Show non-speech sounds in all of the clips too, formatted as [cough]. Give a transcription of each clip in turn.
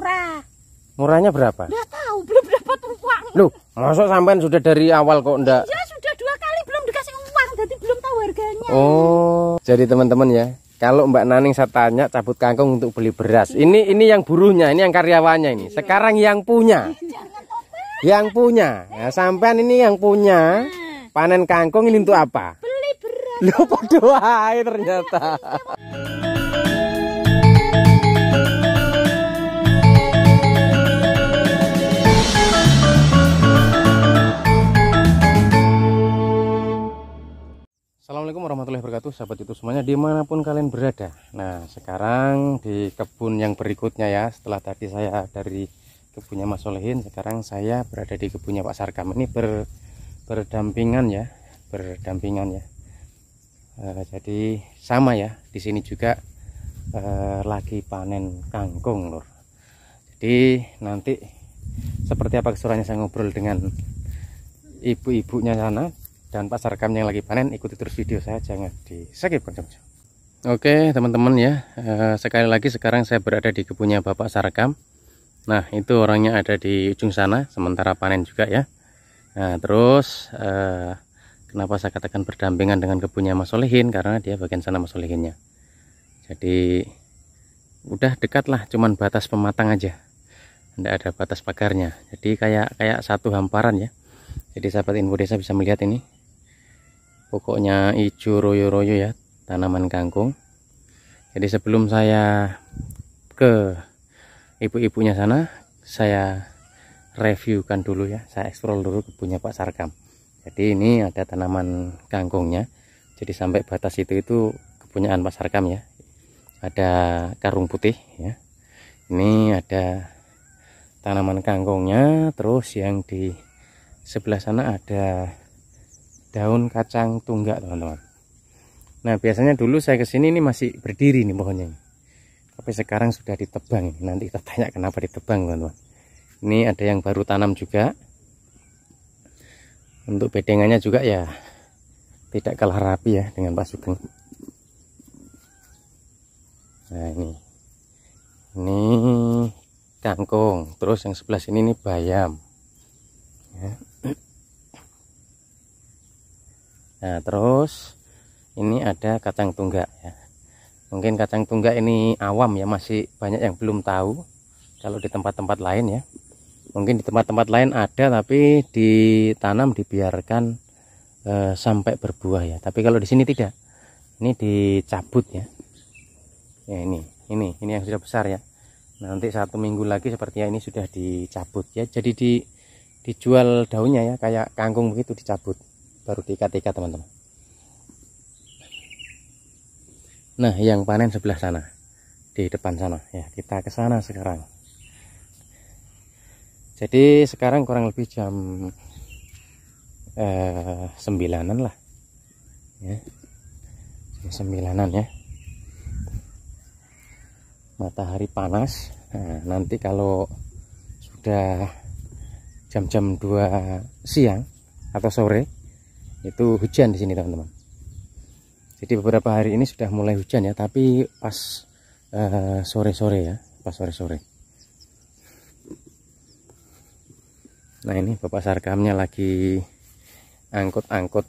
murah. Murahnya berapa? Enggak tahu, belum dapat uang. Loh, masuk sampean sudah dari awal kok enggak? Iya, sudah dua kali belum dikasih uang, jadi belum tahu harganya. Oh, jadi teman-teman ya, kalau Mbak Naning saya tanya cabut kangkung untuk beli beras. Iya. Ini ini yang buruhnya, ini yang karyawannya ini. Iya. Sekarang yang punya. yang punya. Ya, sampean ini yang punya. Nah. Panen kangkung ini untuk apa? Beli beras. Loh, doa ternyata. Assalamualaikum warahmatullahi wabarakatuh sahabat itu semuanya dimanapun kalian berada Nah sekarang di kebun yang berikutnya ya setelah tadi saya dari kebunnya Mas Solehin sekarang saya berada di kebunnya Pak Sarkam ini ber, berdampingan ya berdampingan ya e, jadi sama ya di sini juga e, lagi panen kangkung lor jadi nanti seperti apa kesurannya saya ngobrol dengan ibu-ibunya sana dan Pak Sarkam yang lagi panen ikuti terus video saya jangan di skip Oke teman-teman ya eh, sekali lagi sekarang saya berada di kebunnya Bapak Sarkam. Nah itu orangnya ada di ujung sana sementara panen juga ya. Nah terus eh, kenapa saya katakan berdampingan dengan kebunnya Mas Solehin karena dia bagian sana Mas Solehinnya. Jadi udah dekat lah cuman batas pematang aja. Tidak ada batas pagarnya. Jadi kayak kayak satu hamparan ya. Jadi sahabat info desa bisa melihat ini pokoknya hijau royo-royo ya tanaman kangkung jadi sebelum saya ke ibu-ibunya sana saya reviewkan dulu ya saya explore dulu kebunnya Pak Sarkam jadi ini ada tanaman kangkungnya jadi sampai batas itu itu kepunyaan Pak Sarkam ya ada karung putih ya ini ada tanaman kangkungnya terus yang di sebelah sana ada daun kacang tunggak teman-teman nah biasanya dulu saya kesini ini masih berdiri nih pohonnya tapi sekarang sudah ditebang nanti kita tanya kenapa ditebang teman-teman ini ada yang baru tanam juga untuk bedengannya juga ya tidak kalah rapi ya dengan Pak Sugeng nah ini ini kangkung terus yang sebelah sini ini bayam ya. Nah, terus ini ada kacang tunggak ya. Mungkin kacang tunggak ini awam ya, masih banyak yang belum tahu. Kalau di tempat-tempat lain ya. Mungkin di tempat-tempat lain ada tapi ditanam dibiarkan e, sampai berbuah ya. Tapi kalau di sini tidak. Ini dicabut ya. Ya ini, ini, ini yang sudah besar ya. Nah, nanti satu minggu lagi sepertinya ini sudah dicabut ya. Jadi di dijual daunnya ya kayak kangkung begitu dicabut baru diikat-ikat teman-teman nah yang panen sebelah sana di depan sana ya kita ke sana sekarang jadi sekarang kurang lebih jam eh, sembilanan lah ya jam sembilanan ya matahari panas nah, nanti kalau sudah jam-jam 2 siang atau sore itu hujan di sini teman-teman jadi beberapa hari ini sudah mulai hujan ya tapi pas eh, sore-sore uh, ya pas sore-sore nah ini bapak sarkamnya lagi angkut-angkut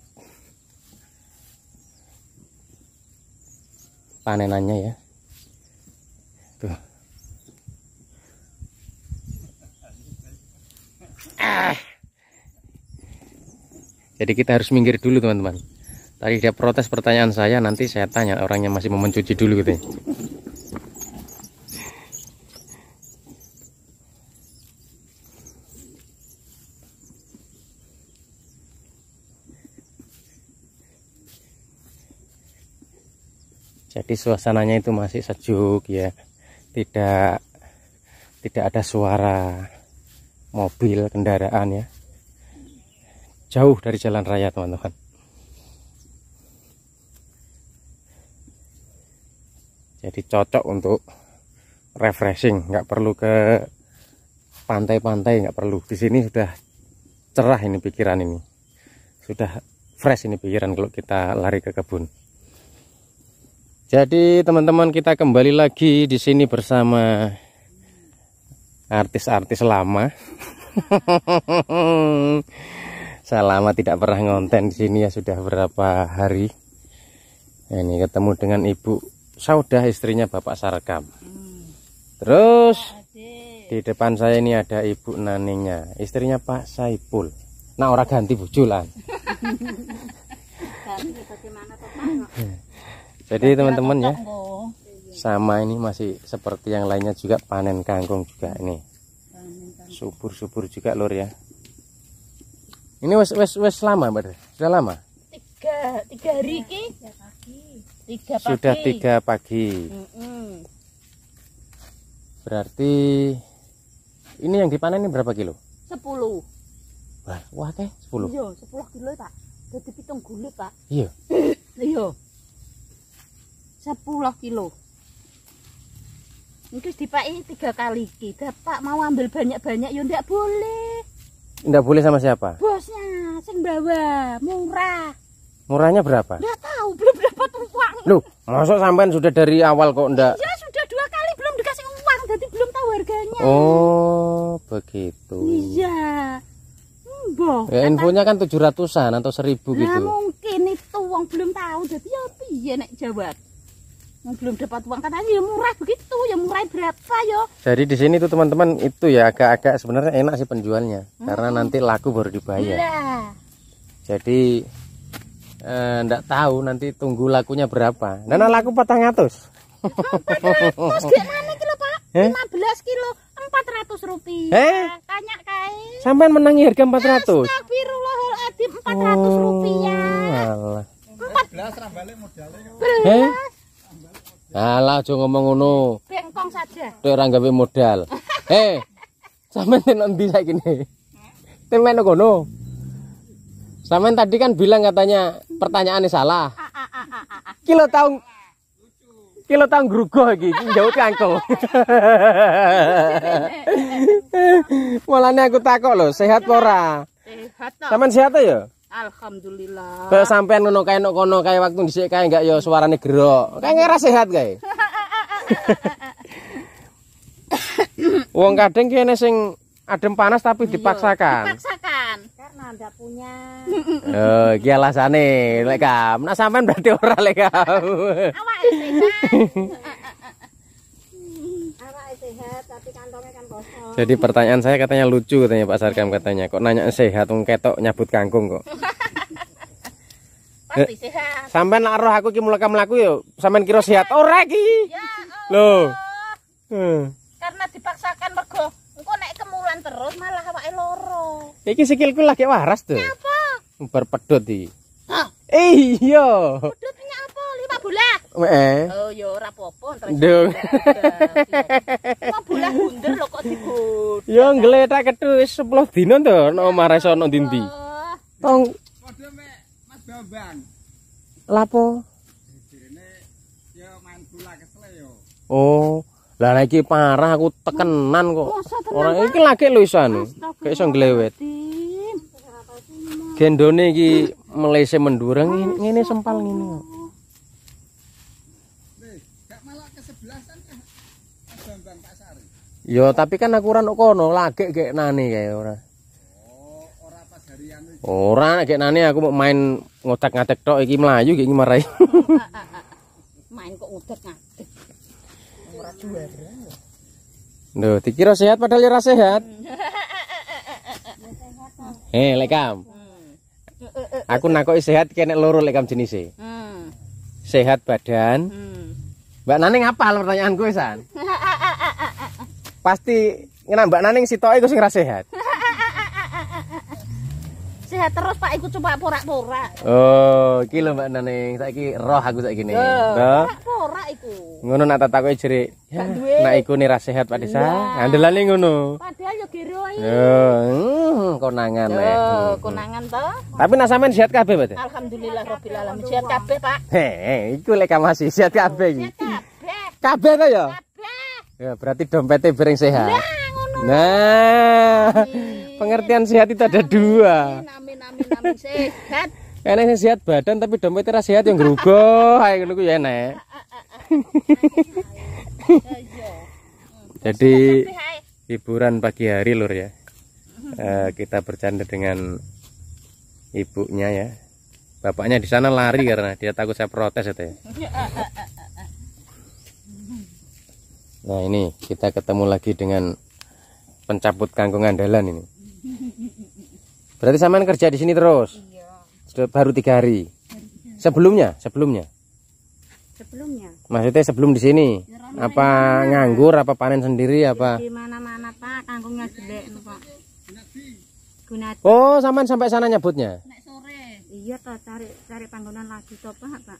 panenannya ya tuh ah jadi kita harus minggir dulu teman-teman. Tadi dia protes pertanyaan saya, nanti saya tanya orangnya masih mau mencuci dulu gitu. Ya. Jadi suasananya itu masih sejuk ya. Tidak tidak ada suara mobil kendaraan ya jauh dari jalan raya teman-teman jadi cocok untuk refreshing nggak perlu ke pantai-pantai nggak perlu di sini sudah cerah ini pikiran ini sudah fresh ini pikiran kalau kita lari ke kebun jadi teman-teman kita kembali lagi di sini bersama artis-artis lama [laughs] Saya lama tidak pernah ngonten di sini ya sudah berapa hari. ini ketemu dengan Ibu Saudah istrinya Bapak Sarkam. Terus di depan saya ini ada Ibu Naninya, istrinya Pak Saipul. Nah, orang ganti bujulan. Jadi teman-teman ya. Sama ini masih seperti yang lainnya juga panen kangkung juga ini. Subur-subur juga lur ya. Ini wes wes wes lama berarti. Sudah lama? Tiga tiga hari ki. Tiga pagi. Sudah tiga pagi. Berarti ini yang dipanen ini berapa kilo? Sepuluh. Wah, wah teh sepuluh. Iya, sepuluh kilo pak. Jadi pitung gulik pak. Iya. [clears throat] iya. Sepuluh kilo. Ini dipakai tiga kali. Kita pak mau ambil banyak-banyak ya ndak boleh. Enggak boleh sama siapa? Bosnya, sing bawa, murah. Murahnya berapa? Enggak tahu, belum dapat uang. Loh, masuk sampean sudah dari awal kok enggak? Iya, sudah dua kali belum dikasih uang, jadi belum tahu harganya. Oh, begitu. Iya. Mbah. Ya infonya kan 700-an atau seribu nah, gitu. mungkin itu uang belum tahu, jadi ya piye nek jawab yang belum dapat uang kan aja ya murah begitu ya murah berapa yo ya? jadi di sini tuh teman-teman itu ya agak-agak sebenarnya enak sih penjualnya hmm. karena nanti laku baru dibayar Gila. jadi enggak eh, tahu nanti tunggu lakunya berapa nana laku 400 400 gak mana kilo pak [laughs] eh? 15 kilo 400 rupiah eh? tanya kain sampai menangi harga 400 astagfirullahaladzim 400 oh, rupiah Allah. 14 rambale modalnya eh? Alah jangan ngomong ngono. Bengkong saja. Tuh ora gawe modal. [laughs] Eh. Sampeyan tenan ndi saiki ne? Temen kono. Sampeyan tadi kan bilang katanya pertanyaannya salah. Ah, ah, ah, kilo tahu kilo tahu grugo iki jauh kangkung. Walane [laughs] aku takut loh, sehat ora? Sehat. Sampeyan sehat ya? Alhamdulillah. Kalau sampean ngono kae nok kono kae waktu dhisik kae enggak ya suarane gerok. Kae ngira sehat kae. [laughs] Wong kadang kene sing adem panas tapi iya. dipaksakan. Dipaksakan. Karena ndak punya. [laughs] Oh, iki alasane lek kam. sampean berarti ora lek kam. Awak sehat. [laughs] Oh. Jadi pertanyaan saya katanya lucu katanya Pak Sarkam katanya. Kok nanya sehat wong ketok nyabut kangkung kok. Pasti eh, sehat. Sampean nak roh aku ki mulaka mlaku yo, sampean kira sehat ora ki. Ya Loh. Eh. Karena dipaksakan mergo engko naik kemulan terus malah awake loro. Iki sikilku lagi waras tuh. Kenapa? Berpedot di Hah? Iya. Heeh. Oh, eh, ya ora apa-apa terus. Ndung. bunder lho kok digod. Ya ngletak ketu 10 dina to nek omah iso ndi-ndi. Tong padha mek Mas Bambang. Lapo? Jenenge ya mantula kesle yo. Oh. Lah nek parah aku tekenan kok. orang iki lagi lho iso anu. Kayak iso nglewet. Gendone iki melese mendurung ngene sempal ngene kok. Yo tapi kan aku ora kono, lagek gek nane kae ora. Oh, ora pas hari anu. Orang gek nane aku mau main ngotak-ngatek tok iki mlayu gek marai. [laughs] main kok ngotak-ngatek. Ora juara. Loh, dikira sehat padahal ya ora sehat. Hei hmm. eh, lekam. Hmm. Aku nakoki sehat kene loro lekam jenise. Hmm. Sehat badan. Mbak Nani ngapal pertanyaanku, San? [laughs] pasti nambah naning sitoke iku sing ra sehat. [laughs] sehat terus Pak ikut coba porak-porak. Oh, kilo Mbak Naning, saya saiki roh aku saiki ne. Heeh. Porak iku. Ngono nak tatakoke jerik. Ya, nak iku nih ra sehat Pak Desa. Iya. Andelane ngono. Padahal yo geroi. Yo, konangan ae. Yo, hmm, konangan toh Tapi nak sampean sehat kabeh, Mbak. Alhamdulillah rabbil alamin. Sehat kabeh, Pak. Heh, iku lek masih sehat kabeh iki. Sehat kabeh. Kabeh Kabeh. Ya, berarti dompetnya bereng sehat. Nah, ngono. Nah, pengertian sehat itu ada dua. Amin, amin, amin, sehat. Enak sehat badan tapi dompetnya rasa sehat yang grogo, Ayo ngono ya enak. Ah, ah, ah, [laughs] Jadi hiburan pagi hari lur ya. Uh, kita bercanda dengan ibunya ya. Bapaknya di sana lari karena dia takut saya protes itu ya. [laughs] Nah ini kita ketemu lagi dengan pencabut kangkung andalan ini. Berarti saman kerja di sini terus? Iya. baru tiga hari. Sebelumnya, sebelumnya. Sebelumnya. Maksudnya sebelum di sini? Ya, apa ya. nganggur, apa panen sendiri, apa? Di mana-mana pak, kangkungnya jelek pak. Oh, saman sampai sana nyebutnya? iya toh cari cari panggonan lagi toh pak pak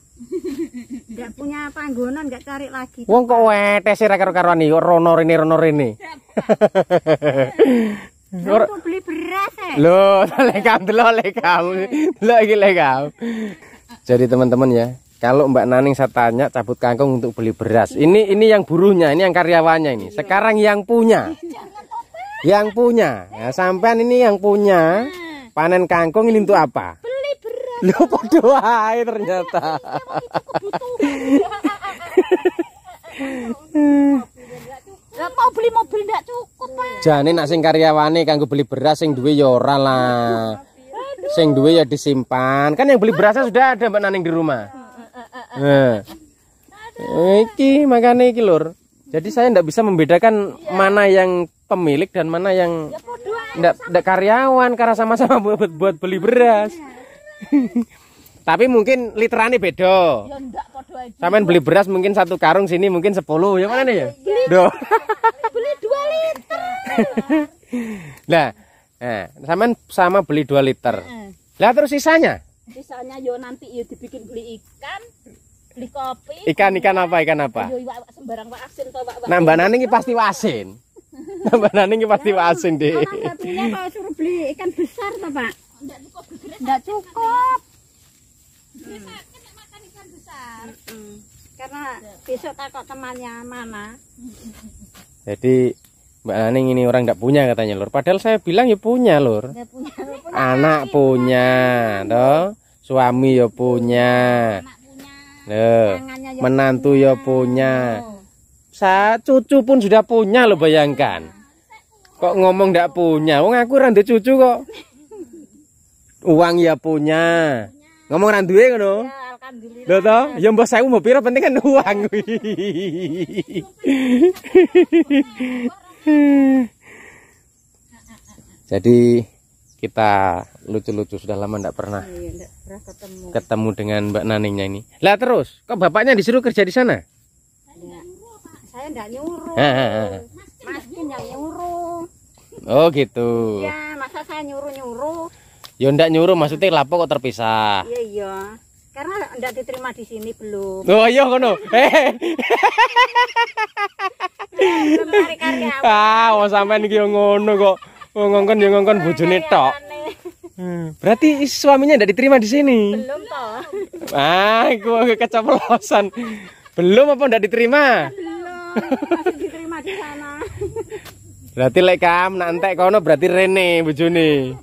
nggak punya panggonan nggak cari lagi wong kok wetes sih karo karuan nih ini ronor ini. rene Lho beli beras eh. Lo, [laughs] lekam, kamu lekam, lo kamu. lekam. Jadi teman-teman ya, kalau Mbak Naning saya tanya cabut kangkung untuk beli beras. Ini ini yang buruhnya, ini yang karyawannya ini. Iya. Sekarang yang punya. Yang punya. Ya, sampean ini yang punya nah. panen kangkung ini untuk apa? Lho dua wae ternyata. Lah iya, iya, iya, mau beli mobil ndak cukup, Pak. Jane nak sing karyawane kanggo beli beras sing duwe ya ora lah. Sing duwe ya disimpan. Kan yang beli berasnya sudah ada Mbak Naning di rumah. Eh. Eh, iki makane iki lur. Jadi saya tidak bisa membedakan iya. mana yang pemilik dan mana yang tidak ya, karyawan karena sama-sama [laughs] buat buat beli beras. Iya. [laughs] Tapi mungkin literannya beda. Ya enggak beli beras mungkin satu karung sini mungkin 10. Yang mana nih ya? Do. beli 2 liter. [laughs] Lah, nah, eh, sama, sama beli 2 liter. Lah terus sisanya? Sisanya yo nanti yo dibikin beli ikan, beli kopi. Ikan ikan apa? Ikan apa? Yo iwak sembarang wak asin to wak. Nambanane iki pasti wak asin. [laughs] Nambanane iki pasti wak asin, Dik. Kalau suruh beli ikan besar to, Pak. Enggak cukup. Hmm. makan ikan besar. Karena besok takut temannya mana. Jadi Mbak Aning ini orang enggak punya katanya lur. Padahal saya bilang ya punya lur. punya, Anak punya, toh. Suami ya punya. Loh, ya menantu ya punya. Sa cucu pun sudah punya lo bayangkan. Kok ngomong ndak punya? Wong aku ora cucu kok. Uang ya punya. punya. Ngomong ra duwe ngono. Lo tau? Lho to, ya mbok 1000 mbok pira penting kan uang Jadi kita lucu-lucu sudah lama enggak pernah. Iya, enggak pernah ketemu. Ketemu dengan Mbak Naningnya ini. Lah terus, kok bapaknya disuruh kerja di sana? Saya enggak nyuruh. Ha, ha, Mas yang nyuruh. Oh gitu. Iya, masa saya nyuruh-nyuruh. Ya ndak nyuruh maksudnya lapo kok terpisah. Iya iya. Karena ndak diterima di sini belum. Oh iya ngono. [laughs] Eh. Ah, wong sampean iki ngono kok. Wong ngongkon ya ngongkon bojone iya, tok. Hmm, berarti suaminya ndak diterima di sini. Belum toh. Ah, gua keceplosan. Belum apa ndak diterima? Belum. Masih diterima di sana. Berarti lek kam nak entek kono berarti Rene bojone.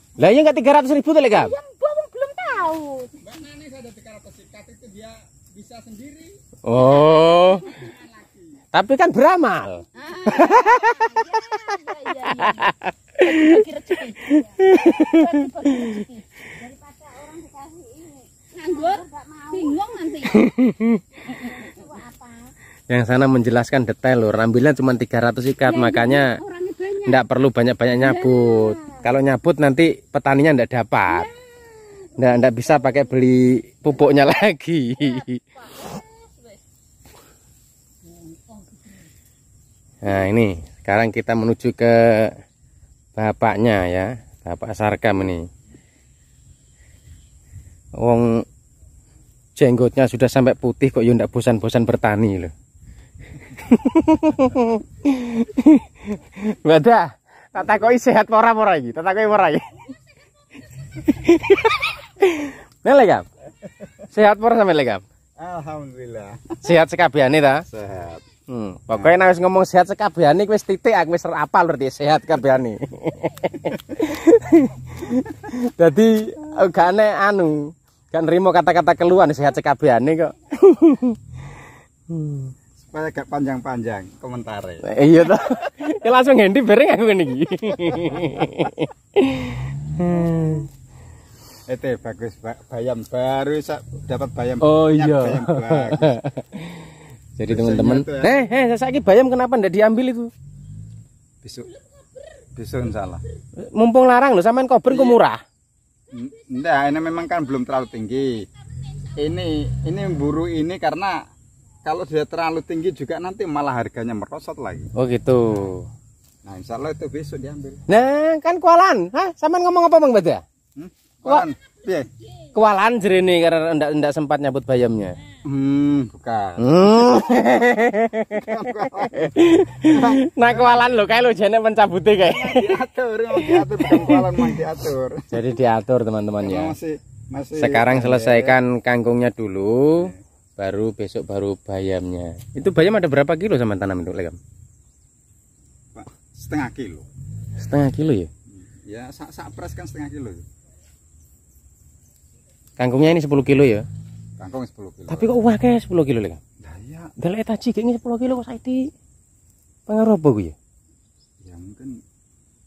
Lah iya enggak 300 ribu Kak? Iya, yang gua belum tahu. ini saya ada 300 sikat itu dia bisa sendiri. Oh. Tapi kan beramal. Yang sana menjelaskan detail loh, rambilan cuma 300 ikat, iya, iya. makanya enggak perlu banyak-banyak nyabut. Kalau nyabut nanti petaninya ndak dapat. Ndak ndak bisa pakai beli pupuknya [laughs] lagi. Nah, ini sekarang kita menuju ke bapaknya ya, Bapak Sarkam ini. Wong jenggotnya sudah sampai putih kok yo ya ndak bosan-bosan bertani loh. Wadah. [laughs] Tak takoi sehat pora poragi, lagi tak takoi ora iki. [laughs] gap. Sehat pora sampe le Alhamdulillah. Sehat sekabehane dah. Sehat. Hmm, pokoknya nah. ngomong sehat sekabehane wis titik aku apa lho dia sehat kabehane. Jadi [laughs] oh, gane anu, kan rimo kata-kata keluhan sehat sekabehane kok. [laughs] Hmm. Kaya agak panjang-panjang komentare. Eh, iya toh. [laughs] ya langsung ngendi bareng aku ngene iki. [laughs] Ete bagus bayam baru dapat bayam. Oh iya. Bayam bagus. [laughs] Jadi teman-teman, ya. eh eh saya bayam kenapa ndak diambil itu? Besok besok salah. Mumpung larang loh, sampean kober kok iya. murah. Ndak, ini memang kan belum terlalu tinggi. Ini ini buru ini karena kalau dia terlalu tinggi juga nanti malah harganya merosot lagi oh gitu nah, insya Allah itu besok diambil nah kan kualan Hah? sama ngomong apa bang Bada ya? hmm? kualan Piye? kualan jerene karena enggak enggak sempat nyabut bayamnya hmm bukan hmm. [laughs] nah kualan lo kayak lo jane pencabute kayak diatur diatur bukan kualan mau diatur jadi diatur teman-teman ya masih, masih sekarang selesaikan kangkungnya dulu ya baru besok baru bayamnya itu bayam ada berapa kilo sama tanam itu legam pak setengah kilo setengah kilo ya ya sak, sak pres kan setengah kilo ya. kangkungnya ini 10 kilo ya kangkung 10 kilo tapi kok wah kayak 10 kilo legam nah, ya galak taji kayaknya 10 kilo kok saiki pengaruh apa gue ya ya mungkin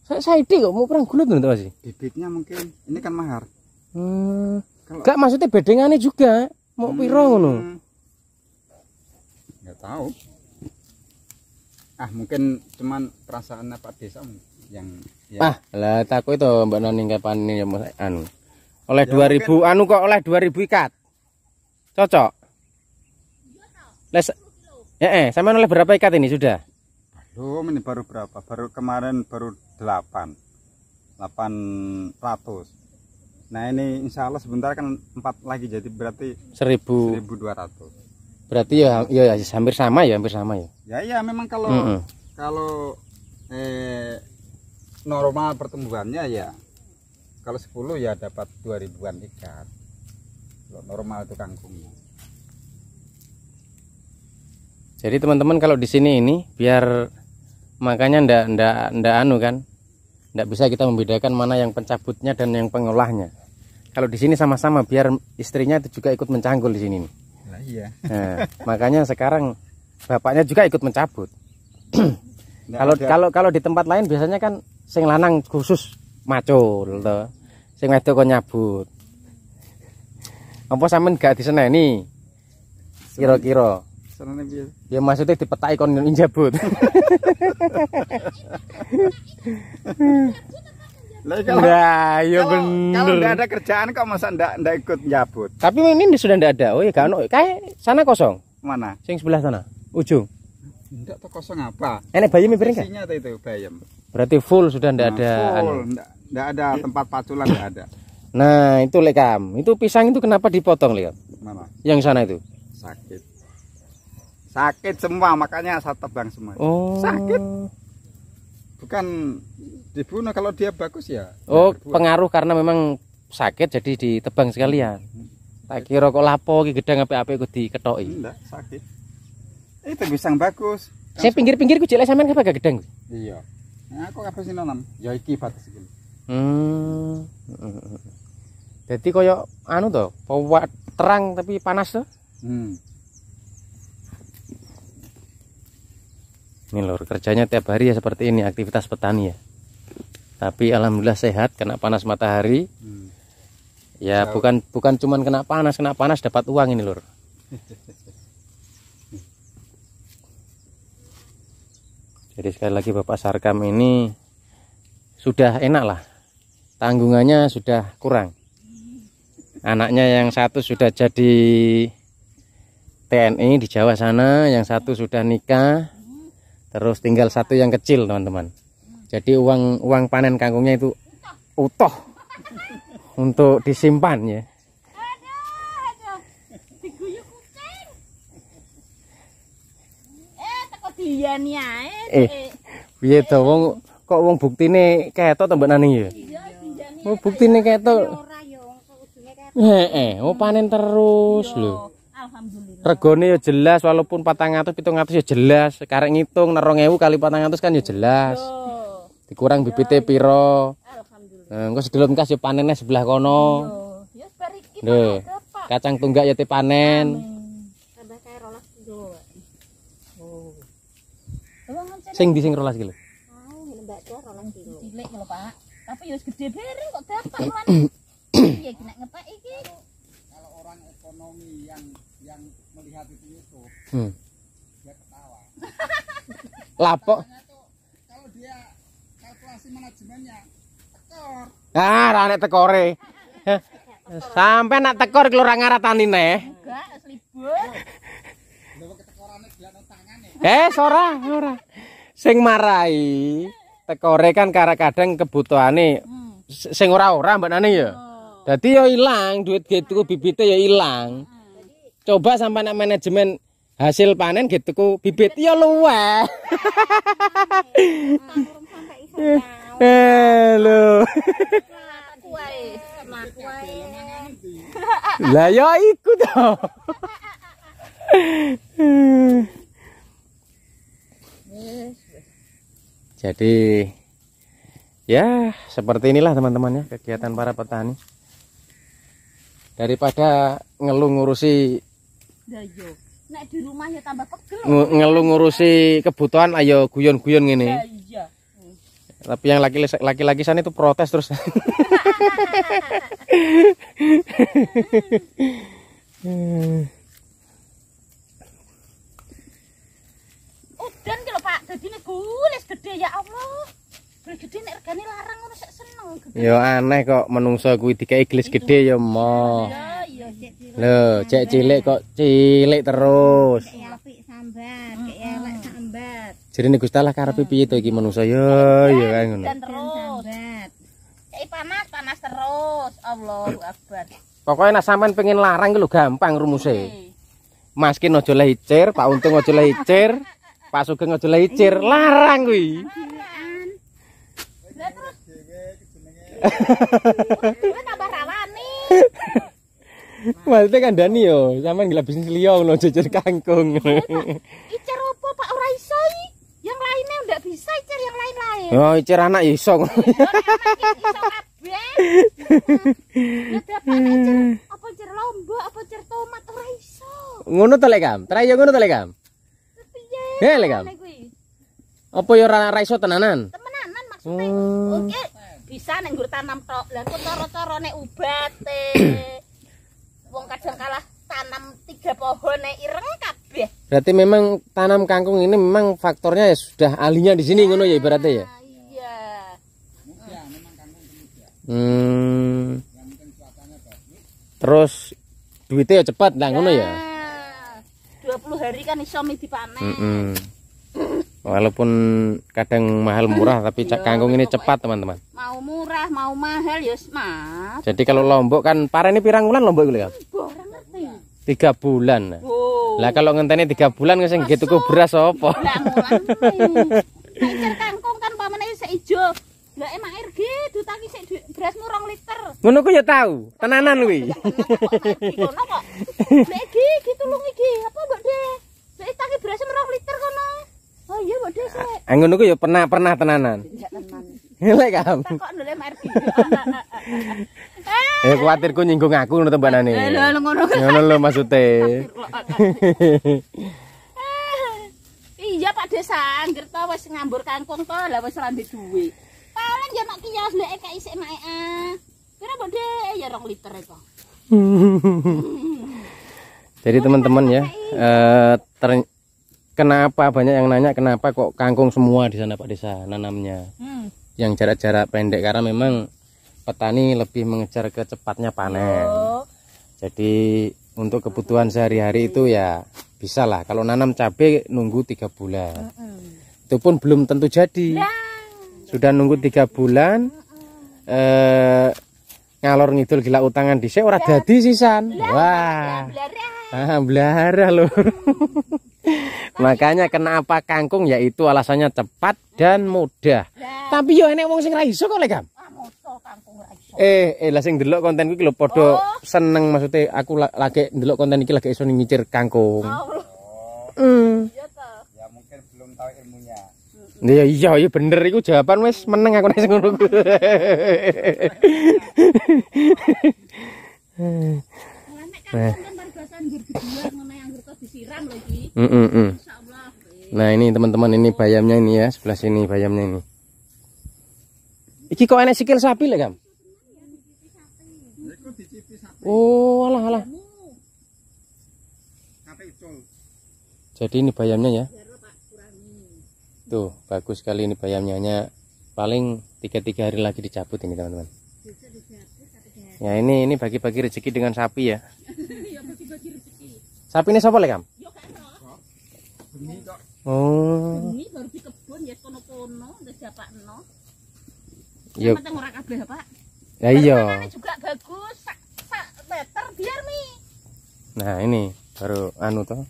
saya saiki kok mau perang gulut nonton sih bibitnya mungkin ini kan mahar hmm. Kalau... gak maksudnya bedengannya juga mau hmm. piro tahu ah mungkin cuman perasaan apa Desa yang ya. ah lah takut itu Mbak Noni kapan ini ya anu oleh ya, ribu mungkin... anu kok oleh dua ribu ikat cocok les ya eh sama oleh berapa ikat ini sudah belum ini baru berapa baru kemarin baru delapan delapan ratus nah ini insya Allah sebentar kan empat lagi jadi berarti seribu dua ratus Berarti ya, ya, ya hampir sama ya, hampir sama ya. Ya ya memang kalau mm -hmm. kalau eh, normal pertumbuhannya ya kalau 10 ya dapat 2000-an ikan Kalau normal itu kangkungnya. Jadi teman-teman kalau di sini ini biar makanya ndak ndak ndak anu kan. Ndak bisa kita membedakan mana yang pencabutnya dan yang pengolahnya. Kalau di sini sama-sama biar istrinya itu juga ikut mencangkul di sini nih iya. Nah, makanya sekarang bapaknya juga ikut mencabut. [clears throat] Kalau kalau kalau di tempat lain biasanya kan sing lanang khusus macul to. Sing wedok kok nyabut. Apa sampean gak diseneni? Kira-kira. Ya maksudnya dipetai kon njabut. [laughs] Lah kalau iya enggak ada kerjaan kok masa enggak enggak ikut nyabut. Tapi ini sudah enggak ada. Oh iya kan kayak sana kosong. Mana? Sing sebelah sana. Ujung. Enggak tuh kosong apa? Enak bayam mimpi kan? Isinya itu bayam. Berarti full sudah enggak nah, ada. Full, enggak, anu. enggak ada tempat paculan enggak ada. Nah, itu lekam. Itu pisang itu kenapa dipotong, lihat Mana? Yang sana itu. Sakit. Sakit semua, makanya saya tebang semua. Oh. Sakit. Bukan dibunuh kalau dia bagus ya oh ya pengaruh karena memang sakit jadi ditebang sekalian hmm. tak kira kok lapo gede gedang apa-apa ikut diketok enggak sakit eh, itu bisa bagus saya pinggir-pinggir ku sama sampean kenapa gedang iya nah, aku sih sinonom ya iki batas hmm jadi hmm, hmm, koyo anu tuh, pewat terang tapi panas tuh hmm. Ini lor kerjanya tiap hari ya seperti ini aktivitas petani ya tapi alhamdulillah sehat kena panas matahari hmm. ya bukan bukan cuman kena panas kena panas dapat uang ini lur [laughs] jadi sekali lagi Bapak Sarkam ini sudah enak lah tanggungannya sudah kurang anaknya yang satu sudah jadi TNI di Jawa sana yang satu sudah nikah terus tinggal satu yang kecil teman-teman jadi uang uang panen kangkungnya itu utuh untuk disimpan ya Eh, piye tuh wong kok wong nih ketok to nani ya? kayak oh, iya, tuh eh eh oh, mau panen terus iya, lo Alhamdulillah. Regone ya jelas walaupun pitung 700 ya jelas. Sekarang ngitung ewu kali 400 kan ya jelas. Yo. Iya dikurang iya, bibit iya. piro eh, engko sedulur engkas yo panen sebelah kono yo iya, kacang tunggak ya panen oh. sing di sing rolas iki tapi yo gede kok dapat manajemennya tekor. nah ra tekore. Sampai nak tekor kelo ra ngaratani ne. Enggak, libur. Lha kok tekorane tangane. Eh, ora, ora. Sing marai tekore kan karena kadang kebutuhane sing ora-ora mbak nane ya. Oh. Dadi ya ilang duit gitu bibitnya ya ilang. Coba sampai nak manajemen hasil panen gitu ku bibit ya luwe. Hello. Lah ya, ya seperti inilah teman-temannya kegiatan para petani daripada ngeluh ngurusi Nek di rumah ya tambah pegel. Ngeluh ngurusi kebutuhan ayo guyon-guyon ngene. Tapi yang laki-laki sana itu protes terus. Udan kalau Pak, jadi ini gulis gede ya Allah. Gulis gede ini regane larang ngono sik seneng. Ya aneh kok menungso gue dikai gelis iya. gede ya mo. Iya, iya, lho, cek cilik kok cilik terus. Ya apik sambar, kayak elek ini gusta lah karena hmm. pipi itu iki manusia ya ya kan Terus. Ya, panas panas terus. Allah Akbar. Pokoknya nak sampean pengen larang gitu gampang rumusnya, Maskin aja lecer Pak Untung aja lecer Pak Sugeng aja lecer hmm. larang kuwi. Hahaha. Maksudnya kan Dani yo, sampean gila bisnis kangkung. Icer Yo oh, icir anak ya iso kok. Hmm. apa cer lombok apa cer tomat ora iso. Ngono to Kam. Trai yo ngono to Kam. Piye? Heh, Apa yo ora iso tenanan? Temenanan maksudnya oh. Oke, bisa nek nggur tanam tok. Lah kok cara-cara nek ubate. Eh, [coughs] wong kadang kalah tanam tiga pohon nek ireng Berarti memang tanam kangkung ini memang faktornya ya sudah ahlinya di sini ngono ya ibaratnya ya. Ah, iya. Ya, hmm. Terus duitnya ya cepat lah ngono ya. 20 nah, hari kan iso dipanen. Mm -hmm. Walaupun kadang mahal murah tapi cak iya, kangkung ini cepat teman-teman. Mau murah mau mahal ya Jadi kalau lombok kan pare ini pirang bulan lombok gitu ya? tiga bulan oh. lah kalau ngenteni tiga bulan nggak senggi tuku beras apa [laughs] kangkung kan pamannya seijo nggak emak air gitu tapi beras murong liter ngono ya tahu tenanan kuwi lek [laughs] iki gitu lu iki apa mbok de lek tadi beras murong liter kono oh iya mbok de sik ah, eh, ngono ya pernah pernah tenanan lek kamu kok ndolek emak [laughs] Eh khawatirku nyinggung aku ngono tembanane. Eh, lho ngono. Ngono lho [laughs] Iya Pak Desa, anggere to wis ngambur kangkung to lah wis ra duwe. Paling ya mak kios lek e kei sik mae. Ah. Kira mbok ya rong liter itu. [laughs] Jadi teman-teman ya, eh kenapa banyak yang nanya kenapa kok kangkung semua di sana Pak Desa nanamnya? Hmm. Yang jarak-jarak pendek karena memang petani lebih mengejar kecepatnya panen. Oh. Jadi untuk kebutuhan sehari-hari itu ya bisa lah. Kalau nanam cabai nunggu tiga bulan, itu pun belum tentu jadi. Nah. Sudah nunggu tiga bulan, eh, ngalor ngidul gila utangan di ora dadi sisan. Wah, ah, loh. [laughs] Makanya kenapa kangkung yaitu alasannya cepat dan mudah. Tapi yo enek wong sing ra iso kok, Eh, eh lah sing delok konten iki lho padha oh. seneng maksudnya aku lagi delok konten iki lagi iso mikir kangkung. Oh. Mm. Iya Ya mungkin belum tahu ilmunya. Ya iya iya bener iku jawaban wis meneng aku nek ngono kan eh. mm, mm, mm. Nah ini teman-teman ini bayamnya ini ya sebelah sini bayamnya ini. Iki kok enak sikil sapi lah, Kam? Oh, alah alah. Jadi ini bayamnya ya. Tuh, bagus sekali ini bayamnya. Hanya paling 3-3 hari lagi dicabut ini, teman-teman. Ya, ini ini bagi-bagi rezeki dengan sapi ya. [laughs] Iya, sapi ini siapa, Kam? Oh. Ini baru di kebun ya kono-kono, ndak siapa no. Ya. Penting ora kabeh, Pak. Ya iya. juga bagus sak, meter biar mi. Nah, ini baru anu toh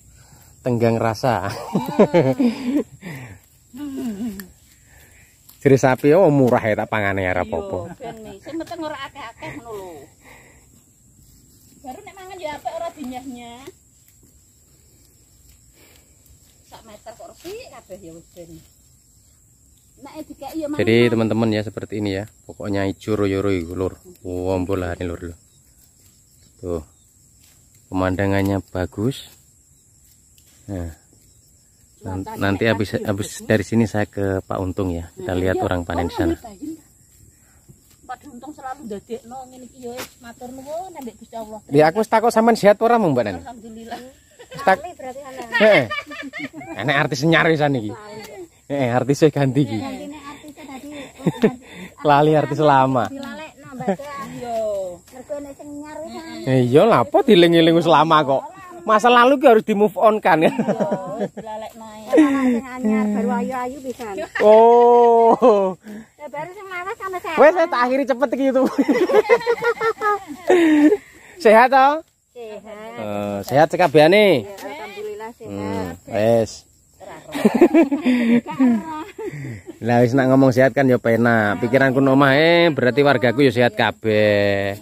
tenggang rasa. Hmm. sapi oh murah ya tak pangane ya rapopo. Baru nek mangan ya apik ora dinyahnya. Sak meter kok resik kabeh ya wis ben. Iya, jadi teman-teman ya seperti ini ya pokoknya hijau royo-royo lur wombol hari lur lur tuh pemandangannya bagus nah, nanti habis habis dari sini saya ke Pak Untung ya kita nah, lihat iya. orang panen di sana untung selalu dadekno ngene ya aku sampean sehat orang, mung Mbak Alhamdulillah. Stak... berarti Enak artis nyar wisan iki eh artisnya ganti iki iya, [laughs] oh, lali artis lama iya, kan. eh, iya lapo diling-iling wis lama kok masa lalu ki harus di move on kan ya [laughs] oh eh, baru sing lawas sama saya wes tak akhiri cepet iki itu [laughs] sehat toh sehat Eh, sehat sekabehane iya, alhamdulillah sehat hmm, wes lah wis nak ngomong sehat kan ya penak. Pikiranku nomah eh berarti wargaku yo sehat kabeh.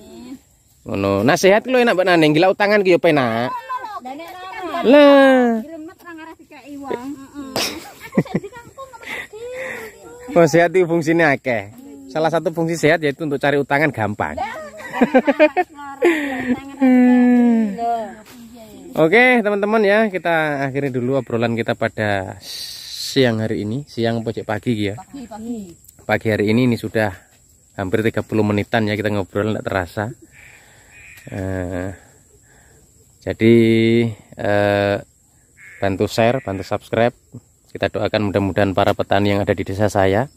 Ngono. Nah sehat lo enak banget nenggila utangan ku ya penak. Lah. Oh, sehat itu fungsinya akeh. Salah satu fungsi sehat yaitu untuk cari utangan gampang. Oke teman-teman ya kita akhiri dulu obrolan kita pada siang hari ini siang pojok pagi ya pagi, pagi. pagi hari ini ini sudah hampir 30 menitan ya kita ngobrol nggak terasa uh, jadi uh, bantu share bantu subscribe kita doakan mudah-mudahan para petani yang ada di desa saya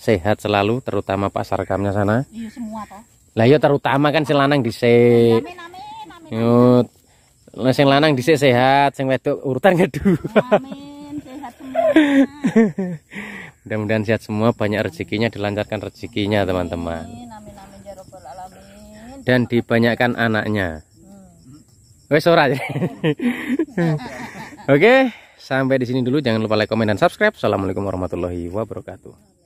sehat selalu terutama pasar Sarkamnya sana iya semua toh lah ya terutama kan selanang di se amin, amin, lah sing lanang dhisik sehat, sing wedok urutan kedua. Amin, sehat semua. [laughs] Mudah-mudahan sehat semua, banyak rezekinya, dilancarkan rezekinya, teman-teman. Ya dan dibanyakkan anaknya. Hmm. Wes ora. [laughs] Oke, sampai di sini dulu. Jangan lupa like, komen, dan subscribe. Assalamualaikum warahmatullahi wabarakatuh.